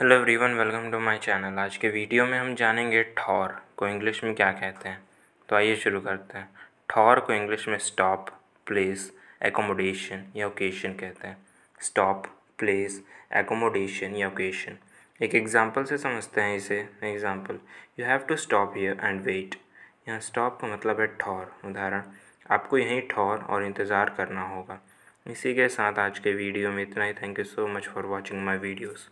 hello everyone welcome to my channel आज के video में हम जानेंगे ठौर को इंग्लिश में क्या कहते हैं तो आइए शुरू करते हैं ठौर को इंग्लिश में स्टॉप प्लेस एकोमोडेशन या ओकेशन कहते हैं स्टॉप प्लेस एकोमोडेशन या ओकेशन एक एग्जांपल से समझते हैं इसे example you have to stop here and wait यहाँ स्टॉप का मतलब है ठौर उदाहरण आपको यहीं ठौर और इंतज़ार करना होगा इसी के साथ आज के वीडियो में इतना ही thank you so much for watching my videos